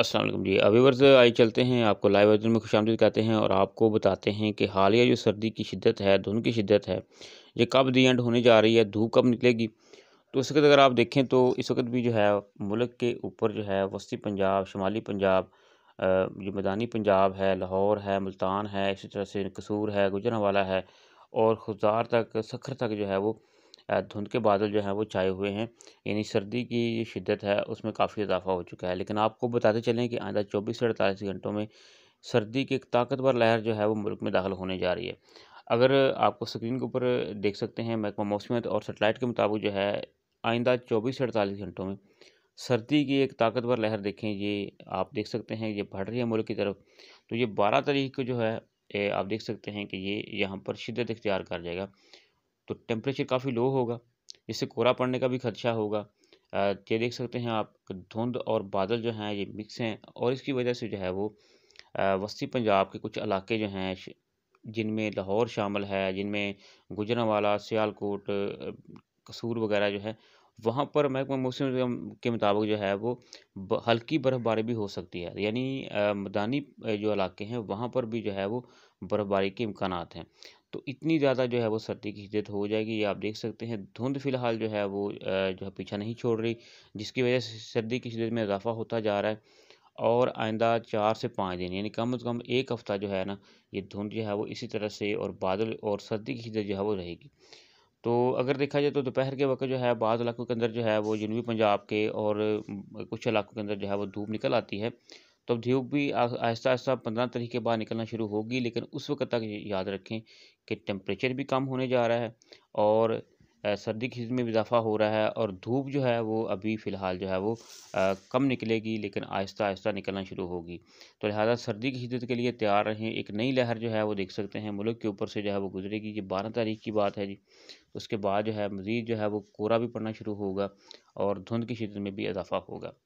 असलम जी अभी वर्ज आई चलते हैं आपको लाइव वर्जन में खुश आमदीद कहते हैं और आपको बताते हैं कि हालिया जो सर्दी की शिद्दत है धुंध की शिद्दत है ये कब दी एंड होने जा रही है धूप कब निकलेगी तो इस वक्त अगर आप देखें तो इस वक्त भी जो है मुल्क के ऊपर जो है वस्ती पंजाब शुमाली पंजाब जो मैदानी पंजाब है लाहौर है मुल्तान है इसी तरह से कसूर है गुजरावाला है और खुजार तक सखर तक जो है वो धुंध के बादल जो हैं वो छाए हुए हैं यानी सर्दी की शिद्दत है उसमें काफ़ी इजाफा हो चुका है लेकिन आपको बताते चलें कि आइंदा चौबीस से अड़तालीस घंटों में सर्दी की एक ताकतवर लहर जो है वो मुल्क में दाखिल होने जा रही है अगर आपको स्क्रीन के ऊपर देख सकते हैं महकमा मौसमियत तो और सेटेलाइट के मुताबिक जो है आइंदा चौबीस से अड़तालीस घंटों में सर्दी की एक ताकतवर लहर देखें ये आप देख सकते हैं ये बढ़ रही है मुल्क की तरफ तो ये बारह तारीख को जो है आप देख सकते हैं कि ये यहाँ पर शिद्दत इख्तियार कर जाएगा तो टेम्परेचर काफ़ी लो होगा इससे कोहरा पड़ने का भी खदशा होगा ये देख सकते हैं आप धुंध और बादल जो हैं ये मिक्स हैं और इसकी वजह से जो है वो वस्ती पंजाब के कुछ इलाके जो हैं जिनमें लाहौर शामिल है जिनमें गुजरावाला सियालकोट कसूर वगैरह जो है वहाँ पर महकमा मौसम के मुताबिक जो है वो हल्की बर्फ़बारी भी हो सकती है यानी मदानी जो इलाके हैं वहाँ पर भी जो है वो बर्फ़बारी के इम्कान हैं तो इतनी ज़्यादा जो है वो सर्दी की हिजत हो जाएगी ये आप देख सकते हैं धुंध फिलहाल जो है वो जो है पीछा नहीं छोड़ रही जिसकी वजह से सर्दी की हिजत में इजाफा होता जा रहा है और आइंदा चार से पाँच दिन यानी कम अज़ कम एक हफ़्ता जो है ना ये धुंध जो है वो इसी तरह से और बादल और सर्दी की शिदत जो है वो रहेगी तो अगर देखा जाए तो दोपहर के वक्त जो है बाद इलाकों के अंदर जो है वो जनूबी पंजाब के और कुछ इलाकों के अंदर जो है वो धूप निकल आती है तो अब धूप भी आहिस्ता आहिस्ता पंद्रह तारीख के बाद निकलना शुरू होगी लेकिन उस वक्त तक याद रखें कि टेम्परेचर भी कम होने जा रहा है और सर्दी की में इजाफा हो रहा है और धूप जो है वो अभी फ़िलहाल जो है वो आ, कम निकलेगी लेकिन आहिस्ता आहिस्ता निकलना शुरू होगी तो लिहाजा सर्दी की शिदत के लिए तैयार रहें एक नई लहर जो है वो देख सकते हैं मुल्क के ऊपर से जो है वो गुजरेगी ये बारह तारीख की बात है जी उसके बाद जो है मज़ीद जो है वो कोरा भी पड़ना शुरू होगा और धुंध की शिदत में भी इजाफा होगा